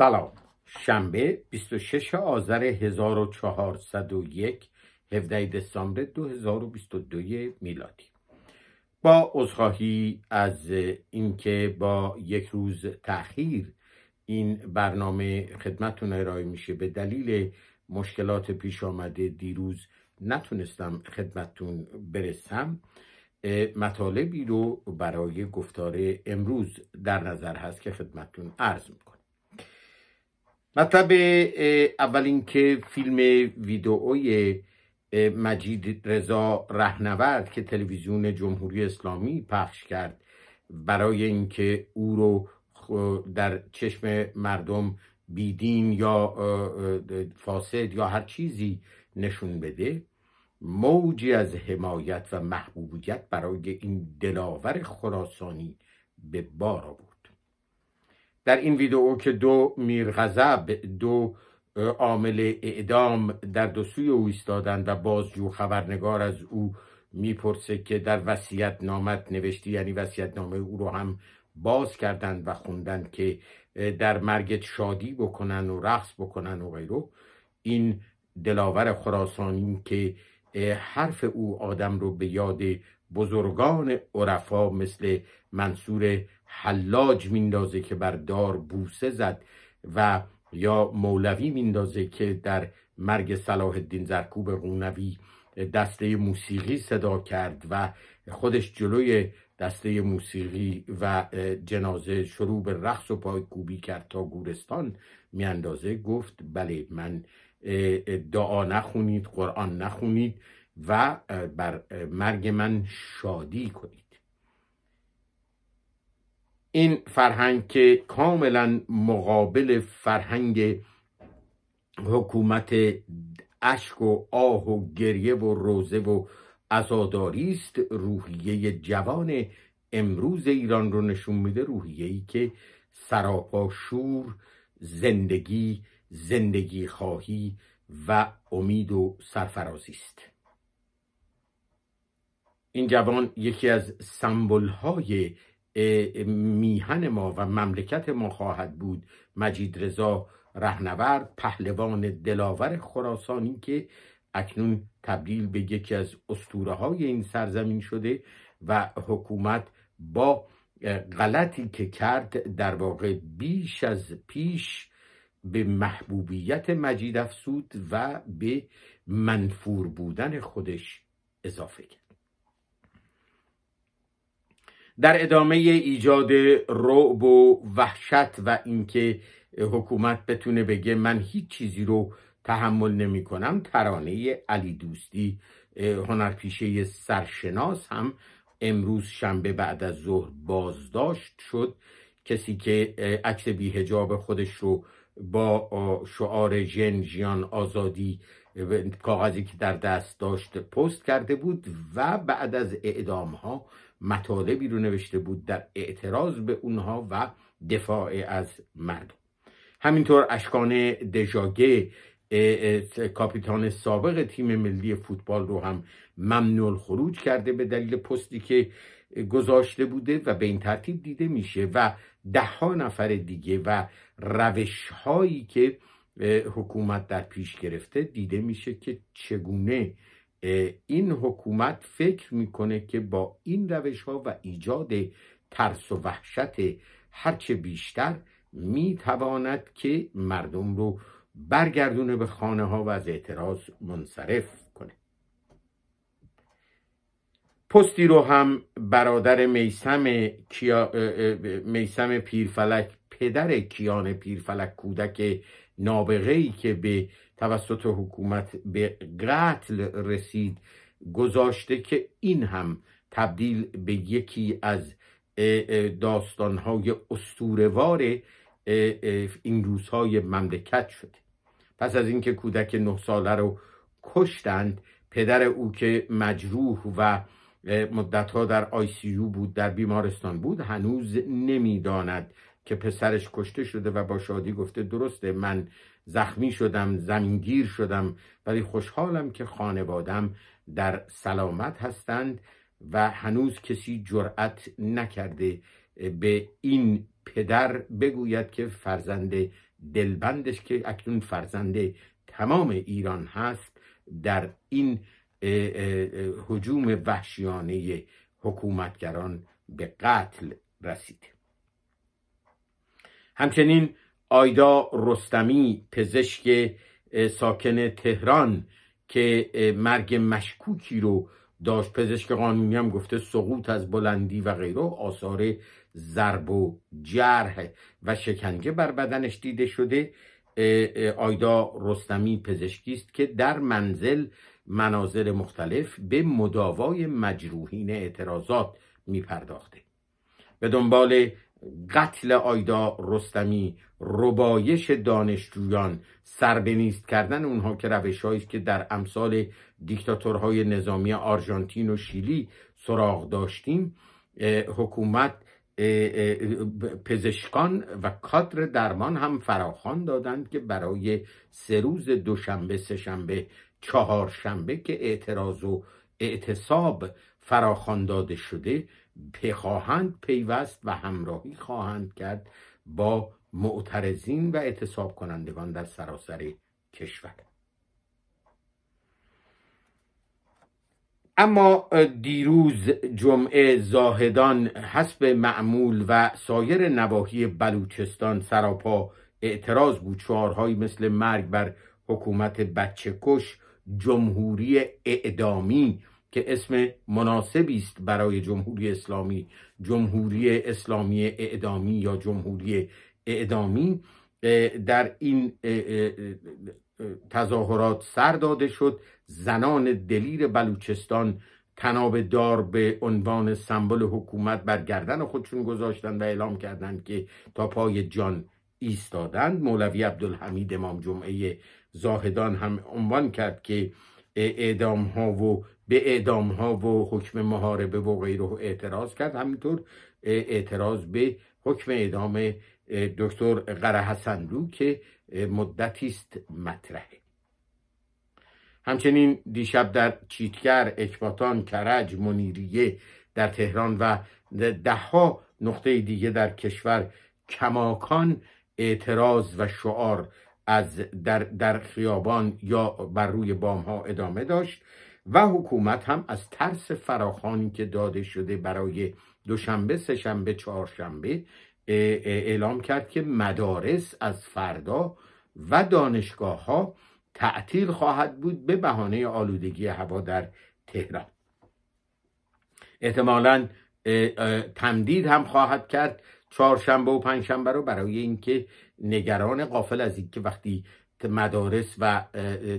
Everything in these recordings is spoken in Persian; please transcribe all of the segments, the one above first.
سلام شنبه 26 آذر 1401 17 دسامبر 2022 میلادی با عذرخواهی از اینکه با یک روز تاخیر این برنامه خدمتون ارائه میشه به دلیل مشکلات پیش آمده دیروز نتونستم خدمتون برسم مطالبی رو برای گفتار امروز در نظر هست که خدمتون عرض میکنم مطلب اول اینکه فیلم ویدئوی مجید رضا رهنورد که تلویزیون جمهوری اسلامی پخش کرد برای اینکه او رو در چشم مردم بیدین یا فاسد یا هر چیزی نشون بده موجی از حمایت و محبوبیت برای این دلاور خراسانی به بار آورد در این ویدئو که دو میرغضب دو عامل اعدام در دو سوی او ایستادند و بازجو خبرنگار از او میپرسه که در وصیت نامت نوشتی یعنی وصیت نامه او رو هم باز کردند و خوندند که در مرگت شادی بکنن و رقص بکنن و غیره این دلاور خراسانی که حرف او آدم رو به یاد بزرگان عرفا مثل منصور حلاج میندازه که بر دار بوسه زد و یا مولوی میندازه که در مرگ صلاح الدین زرکوب قونوی دسته موسیقی صدا کرد و خودش جلوی دسته موسیقی و جنازه شروع به رقص و پای کوبی کرد تا گورستان میاندازه گفت بله من دعا نخونید قرآن نخونید و بر مرگ من شادی کنید این فرهنگ که کاملا مقابل فرهنگ حکومت اشک و آه و گریه و روزه و عزاداری است روحیه جوان امروز ایران رو نشون میده روحیه ای که سراپا شور زندگی زندگی خواهی و امید و سرفرازی است این جوان یکی از سمبل های میهن ما و مملکت ما خواهد بود مجید رضا رهنورد پهلوان دلاور خراسانی که اکنون تبدیل به یکی از اسطوره های این سرزمین شده و حکومت با غلطی که کرد در واقع بیش از پیش به محبوبیت مجید افسود و به منفور بودن خودش اضافه کرد در ادامه ایجاد رعب و وحشت و اینکه حکومت بتونه بگه من هیچ چیزی رو تحمل نمی کنم ترانه علی دوستی هنرپیشه سرشناس هم امروز شنبه بعد از ظهر بازداشت شد کسی که عکس بیهجاب خودش رو با شعار جن جیان آزادی کاغذی که در دست داشت پست کرده بود و بعد از اعدام ها مطالبی رو نوشته بود در اعتراض به اونها و دفاع از مردم همینطور اشکان دژاگه کاپیتان سابق تیم ملی فوتبال رو هم ممنوع خروج کرده به دلیل پستی که گذاشته بوده و به این ترتیب دیده میشه و ده ها نفر دیگه و روش هایی که حکومت در پیش گرفته دیده میشه که چگونه این حکومت فکر میکنه که با این روش ها و ایجاد ترس و وحشت هرچه بیشتر میتواند که مردم رو برگردونه به خانه ها و از اعتراض منصرف کنه پستی رو هم برادر میسم, میسم پیرفلک پدر کیان پیرفلک کودک نابغه ای که به توسط حکومت به قتل رسید گذاشته که این هم تبدیل به یکی از داستانهای استورهوار این روزهای مملکت شده پس از اینکه کودک نه ساله رو کشتند پدر او که مجروح و مدتها در آی سی بود در بیمارستان بود هنوز نمیداند که پسرش کشته شده و با شادی گفته درسته من زخمی شدم زمینگیر شدم ولی خوشحالم که خانوادم در سلامت هستند و هنوز کسی جرأت نکرده به این پدر بگوید که فرزند دلبندش که اکنون فرزند تمام ایران هست در این حجوم وحشیانه حکومتگران به قتل رسید همچنین آیدا رستمی پزشک ساکن تهران که مرگ مشکوکی رو داشت پزشک قانونی هم گفته سقوط از بلندی و غیره آثار ضرب و جرح و شکنجه بر بدنش دیده شده آیدا رستمی پزشکی است که در منزل مناظر مختلف به مداوای مجروحین اعتراضات میپرداخته به دنبال قتل آیدا رستمی ربایش دانشجویان سربنیست کردن اونها که روش است که در امثال دیکتاتورهای نظامی آرژانتین و شیلی سراغ داشتیم حکومت پزشکان و کادر درمان هم فراخوان دادند که برای سه روز دوشنبه سهشنبه چهارشنبه که اعتراض و اعتصاب فراخوان داده شده بخواهند پیوست و همراهی خواهند کرد با معترضین و اعتصاب کنندگان در سراسر کشور اما دیروز جمعه زاهدان حسب معمول و سایر نواحی بلوچستان سراپا اعتراض بود شعارهایی مثل مرگ بر حکومت بچه کش جمهوری اعدامی که اسم مناسبی است برای جمهوری اسلامی جمهوری اسلامی اعدامی یا جمهوری اعدامی در این تظاهرات سر داده شد زنان دلیر بلوچستان تناب دار به عنوان سمبل حکومت بر گردن خودشون گذاشتند و اعلام کردند که تا پای جان ایستادند مولوی عبدالحمید امام جمعه زاهدان هم عنوان کرد که اعدام ها و به اعدام ها و حکم محاربه و غیره اعتراض کرد همینطور اعتراض به حکم اعدام دکتر قره حسنلو که مدتی است مطرحه همچنین دیشب در چیتگر، اکباتان، کرج، منیریه در تهران و دهها نقطه دیگه در کشور کماکان اعتراض و شعار از در, در خیابان یا بر روی بام ها ادامه داشت و حکومت هم از ترس فراخانی که داده شده برای دوشنبه سهشنبه چهارشنبه اعلام کرد که مدارس از فردا و دانشگاه ها تعطیل خواهد بود به بهانه آلودگی هوا در تهران احتمالا تمدید هم خواهد کرد چهارشنبه و پنجشنبه رو برای اینکه نگران قافل از اینکه وقتی مدارس و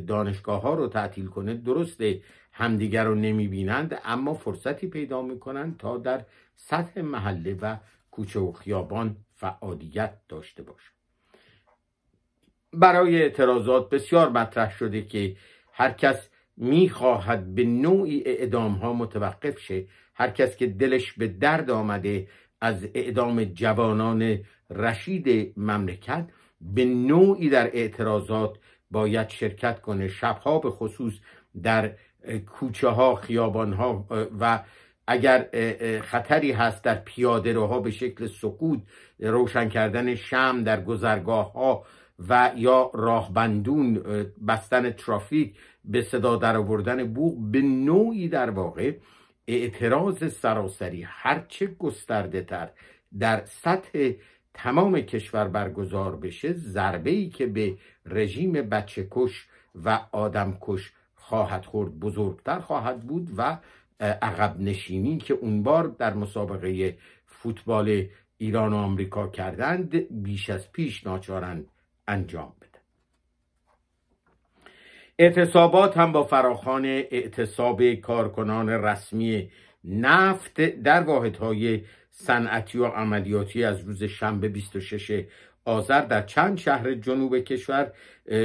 دانشگاه ها رو تعطیل کنه درسته همدیگر رو بینند اما فرصتی پیدا کنند تا در سطح محله و کوچه و خیابان فعالیت داشته باشند برای اعتراضات بسیار مطرح شده که هر کس میخواهد به نوعی اعدام ها متوقف شه هر کس که دلش به درد آمده از اعدام جوانان رشید مملکت به نوعی در اعتراضات باید شرکت کنه شبها به خصوص در کوچه ها خیابان ها و اگر خطری هست در پیاده روها به شکل سقوط روشن کردن شم در گذرگاه ها و یا راهبندون بستن ترافیک به صدا در آوردن بوغ به نوعی در واقع اعتراض سراسری هرچه گسترده تر در سطح تمام کشور برگزار بشه ضربه ای که به رژیم بچه کش و آدم کش خواهد خورد بزرگتر خواهد بود و عقب نشینی که اون بار در مسابقه فوتبال ایران و آمریکا کردند بیش از پیش ناچارن انجام بدن اعتصابات هم با فراخان اعتصاب کارکنان رسمی نفت در واحدهای صنعتی و عملیاتی از روز شنبه 26 آذر در چند شهر جنوب کشور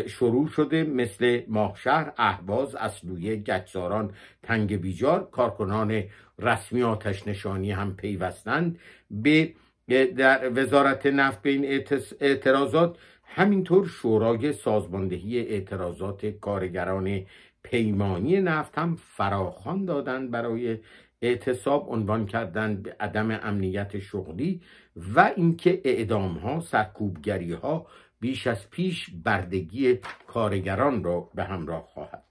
شروع شده مثل ماهشهر، اهواز، اسلویه، گچزاران، تنگ بیجار کارکنان رسمی آتش نشانی هم پیوستند به در وزارت نفت به این اعتراضات همینطور شورای سازماندهی اعتراضات کارگران پیمانی نفت هم فراخان دادند برای اعتصاب عنوان کردن به عدم امنیت شغلی و اینکه اعدام ها سرکوبگری ها بیش از پیش بردگی کارگران را به همراه خواهد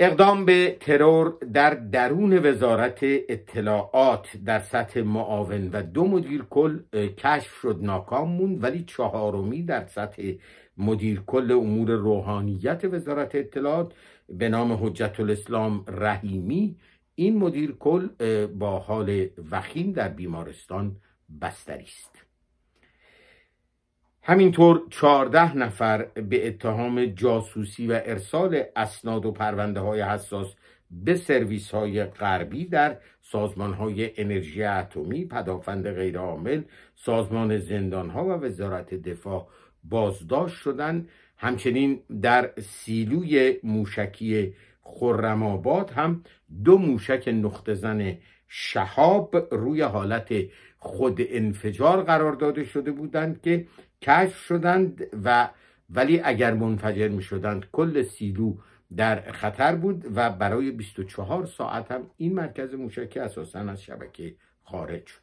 اقدام به ترور در درون وزارت اطلاعات در سطح معاون و دو مدیر کل کشف شد ناکام موند ولی چهارمی در سطح مدیر کل امور روحانیت وزارت اطلاعات به نام حجت الاسلام رحیمی این مدیر کل با حال وخیم در بیمارستان بستری است همینطور چهارده نفر به اتهام جاسوسی و ارسال اسناد و پرونده های حساس به سرویس های غربی در سازمان های انرژی اتمی، پدافند غیرعامل، سازمان زندان ها و وزارت دفاع بازداشت شدند. همچنین در سیلوی موشکی خرم هم دو موشک نقطهزن شهاب روی حالت خود انفجار قرار داده شده بودند که کشف شدند و ولی اگر منفجر می شدند کل سیلو در خطر بود و برای 24 ساعت هم این مرکز موشکی اساسا از شبکه خارج شد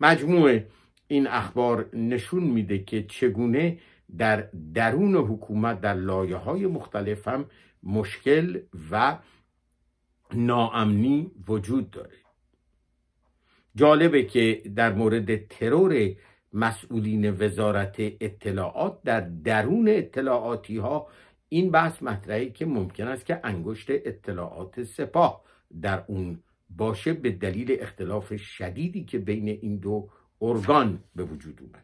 مجموعه این اخبار نشون میده که چگونه در درون حکومت در لایه های مختلف هم مشکل و ناامنی وجود داره جالبه که در مورد ترور مسئولین وزارت اطلاعات در درون اطلاعاتی ها این بحث مطرحه که ممکن است که انگشت اطلاعات سپاه در اون باشه به دلیل اختلاف شدیدی که بین این دو ارگان به وجود اومده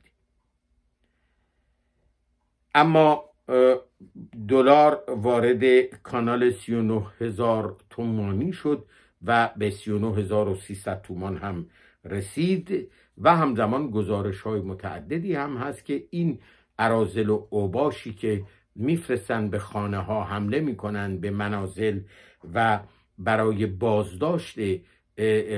اما دلار وارد کانال 39 هزار تومانی شد و به 39 هزار و تومان هم رسید و همزمان گزارش های متعددی هم هست که این عرازل و اوباشی که میفرستند به خانه ها حمله میکنند به منازل و برای بازداشت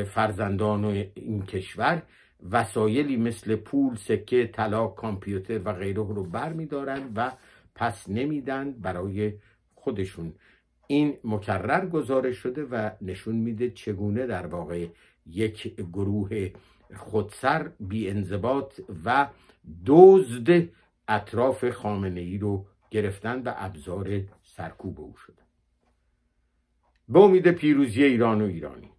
فرزندان این کشور وسایلی مثل پول، سکه، طلا، کامپیوتر و غیره رو بر و پس نمیدن برای خودشون این مکرر گزارش شده و نشون میده چگونه در واقع یک گروه خودسر بی انضباط و دزد اطراف خامنه ای رو گرفتن و ابزار سرکوب او شدن به امید پیروزی ایران و ایرانی